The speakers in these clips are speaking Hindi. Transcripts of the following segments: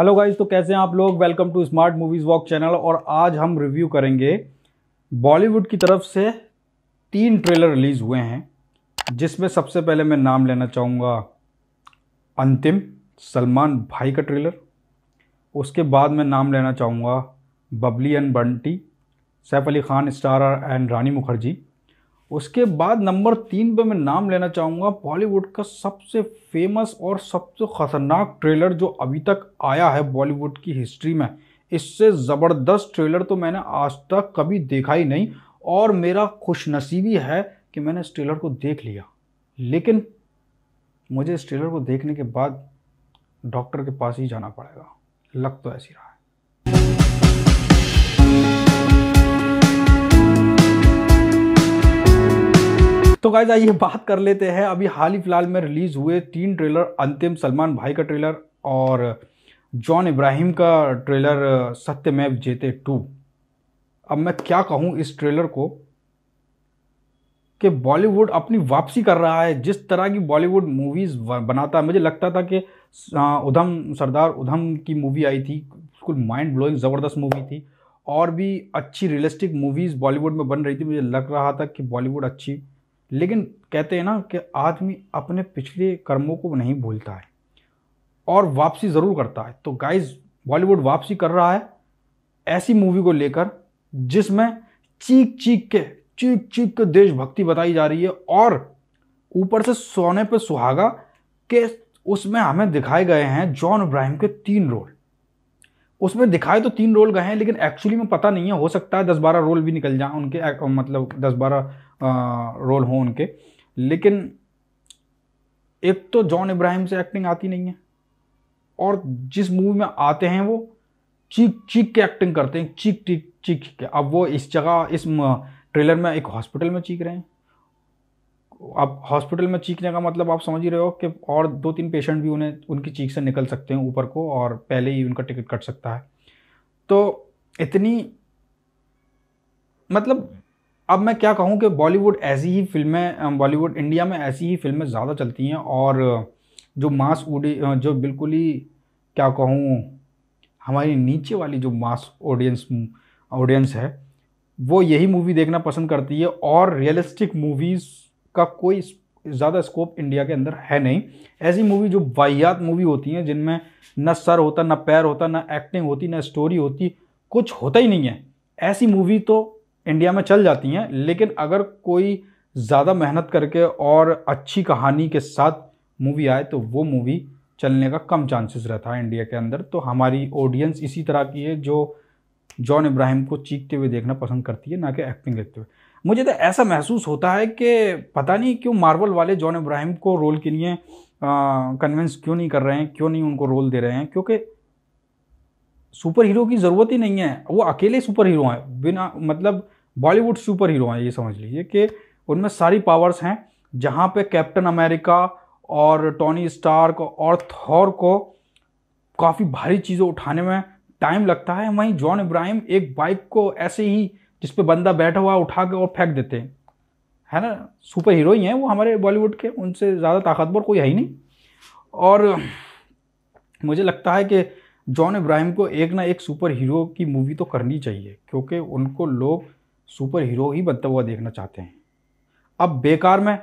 हेलो गाइज तो कैसे हैं आप लोग welcome to smart movies walk channel और आज हम रिव्यू करेंगे बॉलीवुड की तरफ से तीन ट्रेलर रिलीज़ हुए हैं जिसमें सबसे पहले मैं नाम लेना चाहूँगा अंतिम सलमान भाई का ट्रेलर उसके बाद मैं नाम लेना चाहूँगा Babli and Bunty Saif Ali Khan starrer and Rani Mukherjee उसके बाद नंबर तीन पे मैं नाम लेना चाहूँगा बॉलीवुड का सबसे फेमस और सबसे ख़तरनाक ट्रेलर जो अभी तक आया है बॉलीवुड की हिस्ट्री में इससे ज़बरदस्त ट्रेलर तो मैंने आज तक कभी देखा ही नहीं और मेरा खुशनसीबी है कि मैंने इस ट्रेलर को देख लिया लेकिन मुझे इस ट्रेलर को देखने के बाद डॉक्टर के पास ही जाना पड़ेगा लग तो ऐसी रहा है तो गाइज आइए बात कर लेते हैं अभी हाल ही फिलहाल में रिलीज़ हुए तीन ट्रेलर अंतिम सलमान भाई का ट्रेलर और जॉन इब्राहिम का ट्रेलर सत्यमेव जेते टू अब मैं क्या कहूँ इस ट्रेलर को कि बॉलीवुड अपनी वापसी कर रहा है जिस तरह की बॉलीवुड मूवीज़ बनाता है मुझे लगता था कि उधम सरदार उधम की मूवी आई थी बिल्कुल माइंड ब्लोइंग ज़बरदस्त मूवी थी और भी अच्छी रियलिस्टिक मूवीज़ बॉलीवुड में बन रही थी मुझे लग रहा था कि बॉलीवुड अच्छी लेकिन कहते हैं ना कि आदमी अपने पिछले कर्मों को नहीं भूलता है और वापसी ज़रूर करता है तो गाइज बॉलीवुड वापसी कर रहा है ऐसी मूवी को लेकर जिसमें चीख चीख के चीख चीख के देशभक्ति बताई जा रही है और ऊपर से सोने पे सुहागा के उसमें हमें दिखाए गए हैं जॉन इब्राहिम के तीन रोल उसमें दिखाए तो तीन रोल गए हैं लेकिन एक्चुअली में पता नहीं है हो सकता है दस बारह रोल भी निकल जाए उनके मतलब दस बारह रोल हों उनके लेकिन एक तो जॉन इब्राहिम से एक्टिंग आती नहीं है और जिस मूवी में आते हैं वो चीख चीख के एक्टिंग करते हैं चीख चीख चीख के अब वो इस जगह इस ट्रेलर में एक हॉस्पिटल में चीख रहे हैं अब हॉस्पिटल में चीखने का मतलब आप समझ ही रहे हो कि और दो तीन पेशेंट भी उन्हें उनकी चीख से निकल सकते हैं ऊपर को और पहले ही उनका टिकट कट सकता है तो इतनी मतलब अब मैं क्या कहूँ कि बॉलीवुड ऐसी ही फिल्में बॉलीवुड इंडिया में ऐसी ही फिल्में ज़्यादा चलती हैं और जो मास ऑडी जो बिल्कुल ही क्या कहूँ हमारी नीचे वाली जो मास ऑडियंस ऑडियंस है वो यही मूवी देखना पसंद करती है और रियलिस्टिक मूवीज़ का कोई ज़्यादा स्कोप इंडिया के अंदर है नहीं ऐसी मूवी जो वाहियात मूवी होती हैं जिनमें न सर होता ना पैर होता ना एक्टिंग होती ना स्टोरी होती कुछ होता ही नहीं है ऐसी मूवी तो इंडिया में चल जाती हैं लेकिन अगर कोई ज़्यादा मेहनत करके और अच्छी कहानी के साथ मूवी आए तो वो मूवी चलने का कम चांसेस रहता है इंडिया के अंदर तो हमारी ऑडियंस इसी तरह की है जो जॉन इब्राहिम को चीखते हुए देखना पसंद करती है ना कि एक्टिंग देखते हुए मुझे तो ऐसा महसूस होता है कि पता नहीं क्यों मार्वल वाले जॉन इब्राहिम को रोल के लिए कन्विंस क्यों नहीं कर रहे हैं क्यों नहीं उनको रोल दे रहे हैं क्योंकि सुपर हीरो की ज़रूरत ही नहीं है वो अकेले सुपर हीरो हैं बिना मतलब बॉलीवुड सुपर हीरो हैं ये समझ लीजिए कि उनमें सारी पावर्स हैं जहाँ पे कैप्टन अमेरिका और टॉनी स्टार्क और थॉर को काफ़ी भारी चीज़ें उठाने में टाइम लगता है वहीं जॉन इब्राहिम एक बाइक को ऐसे ही जिस पे बंदा बैठा हुआ उठा के और फेंक देते हैं है ना सुपर हीरो ही हैं वो हमारे बॉलीवुड के उनसे ज़्यादा ताकतवर कोई है ही नहीं और मुझे लगता है कि जॉन इब्राहिम को एक ना एक सुपर हीरो की मूवी तो करनी चाहिए क्योंकि उनको लोग सुपर हीरो ही बनता हुआ देखना चाहते हैं अब बेकार में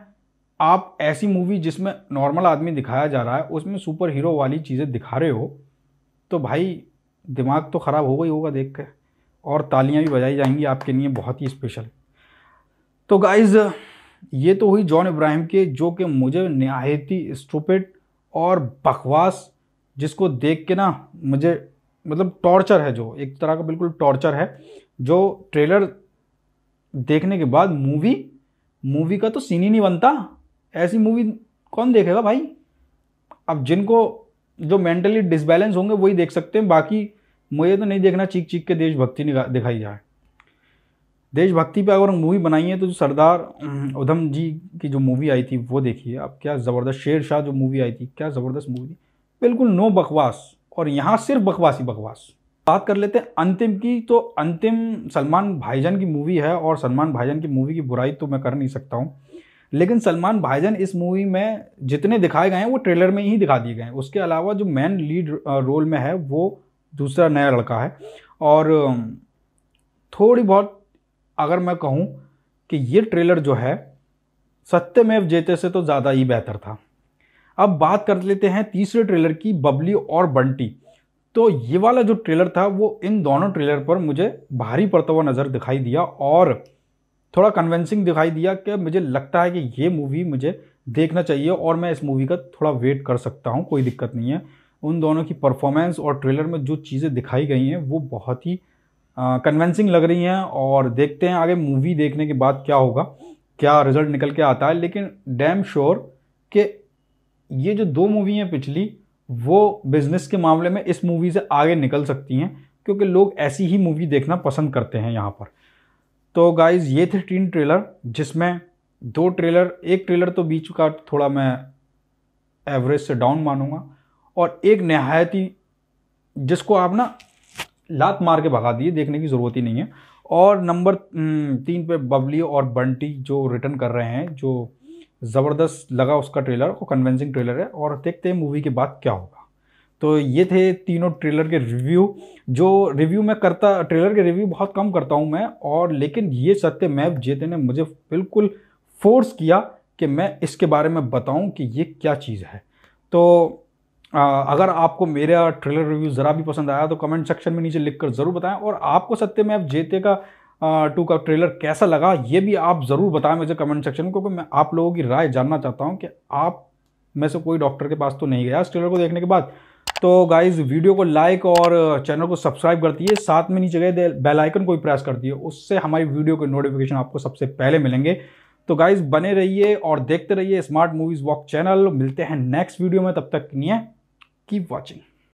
आप ऐसी मूवी जिसमें नॉर्मल आदमी दिखाया जा रहा है उसमें सुपर हीरो वाली चीज़ें दिखा रहे हो तो भाई दिमाग तो ख़राब हो गई होगा देख कर और तालियां भी बजाई जाएंगी आपके लिए बहुत ही स्पेशल तो गाइज़ ये तो हुई जॉन इब्राहिम के जो कि मुझे नहायती स्टूपिड और बकवास जिसको देख के ना मुझे मतलब टॉर्चर है जो एक तरह का बिल्कुल टॉर्चर है जो ट्रेलर देखने के बाद मूवी मूवी का तो सीन ही नहीं बनता ऐसी मूवी कौन देखेगा भाई अब जिनको जो मेंटली डिसबैलेंस होंगे वही देख सकते हैं बाकी मुझे तो नहीं देखना चीख चीख के देशभक्ति दिखाई जाए देशभक्ति पे अगर मूवी बनाई है तो जो सरदार उधम जी की जो मूवी आई थी वो देखिए आप क्या ज़बरदस्त शेर शाह जो मूवी आई थी क्या ज़बरदस्त मूवी थी बिल्कुल नो बकवास और यहाँ सिर्फ बकवास ही बकवास बात कर लेते हैं अंतिम की तो अंतिम सलमान भाईजान की मूवी है और सलमान भाईजान की मूवी की बुराई तो मैं कर नहीं सकता हूँ लेकिन सलमान भाईजान इस मूवी में जितने दिखाए गए हैं वो ट्रेलर में ही दिखा दिए गए हैं उसके अलावा जो मेन लीड रोल में है वो दूसरा नया लड़का है और थोड़ी बहुत अगर मैं कहूँ कि ये ट्रेलर जो है सत्यमेव जेते से तो ज़्यादा ही बेहतर था अब बात कर लेते हैं तीसरे ट्रेलर की बबली और बंटी तो ये वाला जो ट्रेलर था वो इन दोनों ट्रेलर पर मुझे भारी पड़ता हुआ नज़र दिखाई दिया और थोड़ा कन्वेंसिंग दिखाई दिया कि मुझे लगता है कि ये मूवी मुझे देखना चाहिए और मैं इस मूवी का थोड़ा वेट कर सकता हूँ कोई दिक्कत नहीं है उन दोनों की परफॉर्मेंस और ट्रेलर में जो चीज़ें दिखाई गई हैं वो बहुत ही कन्वेंसिंग लग रही हैं और देखते हैं आगे मूवी देखने के बाद क्या होगा क्या रिजल्ट निकल के आता है लेकिन डैम श्योर कि ये जो दो मूवी हैं पिछली वो बिजनेस के मामले में इस मूवी से आगे निकल सकती हैं क्योंकि लोग ऐसी ही मूवी देखना पसंद करते हैं यहाँ पर तो गाइज ये थे तीन ट्रेलर जिसमें दो ट्रेलर एक ट्रेलर तो बीच का थोड़ा मैं एवरेज से डाउन मानूंगा और एक नहायत ही जिसको आप ना लात मार के भगा दिए देखने की ज़रूरत ही नहीं है और नंबर हम्म, तीन पे बबली और बंटी जो रिटर्न कर रहे हैं जो ज़बरदस्त लगा उसका ट्रेलर को कन्वेंसिंग ट्रेलर है और देखते हैं मूवी के बाद क्या होगा तो ये थे तीनों ट्रेलर के रिव्यू जो रिव्यू मैं करता ट्रेलर के रिव्यू बहुत कम करता हूँ मैं और लेकिन ये सत्य मैप जेते ने मुझे बिल्कुल फोर्स किया कि मैं इसके बारे में बताऊँ कि ये क्या चीज़ है तो आ, अगर आपको मेरा ट्रेलर रिव्यू ज़रा भी पसंद आया तो कमेंट सेक्शन में नीचे लिखकर ज़रूर बताएं और आपको सत्य मैप जेते का टू का ट्रेलर कैसा लगा ये भी आप ज़रूर बताएं मुझे कमेंट सेक्शन में क्योंकि मैं आप लोगों की राय जानना चाहता हूँ कि आप में से कोई डॉक्टर के पास तो नहीं गया इस ट्रेलर को देखने के बाद तो गाइज वीडियो को लाइक और चैनल को सब्सक्राइब करती है साथ में नीचे गए बेल आइकन को भी प्रेस करती है उससे हमारी वीडियो के नोटिफिकेशन आपको सबसे पहले मिलेंगे तो गाइज बने रहिए और देखते रहिए स्मार्ट मूवीज़ वॉक चैनल मिलते हैं नेक्स्ट वीडियो में तब तक नहीं है कीप वॉचिंग